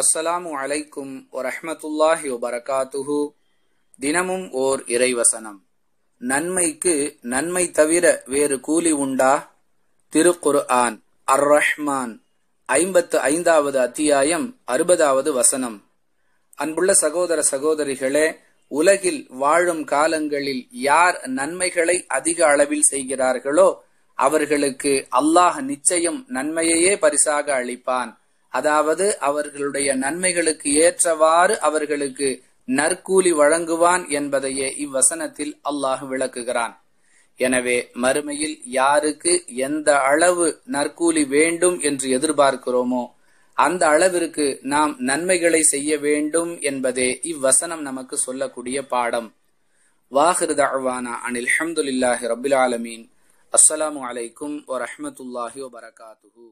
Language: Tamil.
அஸ்ஸலாமு அலைக்கும் வரஹமத்துல்லாஹி வபரகாத்துஹு தினமும் ஓர் இறைவசனம் நன்மைக்கு நன்மை தவிர வேறு கூலி உண்டா திருக்குர் ஆன் அர் ரஹ்மான் ஐம்பத்து ஐந்தாவது அத்தியாயம் அறுபதாவது வசனம் அன்புள்ள சகோதர சகோதரிகளே உலகில் வாழும் காலங்களில் யார் நன்மைகளை அதிக அளவில் செய்கிறார்களோ அவர்களுக்கு அல்லாஹ் நிச்சயம் நன்மையையே பரிசாக அளிப்பான் அதாவது அவர்களுடைய நன்மைகளுக்கு ஏற்றவாறு அவர்களுக்கு நற்கூலி வழங்குவான் என்பதையே இவ்வசனத்தில் அல்லாஹ் விளக்குகிறான் எனவே மறுமையில் யாருக்கு எந்த அளவு நற்கூலி வேண்டும் என்று எதிர்பார்க்கிறோமோ அந்த அளவிற்கு நாம் நன்மைகளை செய்ய வேண்டும் என்பதே இவ்வசனம் நமக்கு சொல்லக்கூடிய பாடம் வாஹிர் அனில் அஹமதுல்லாஹி ரபுல் ஆலமீன் அஸ்ஸலாமு அலைக்கும் வரஹமத்துல்லாஹி வபரகாத்துஹூ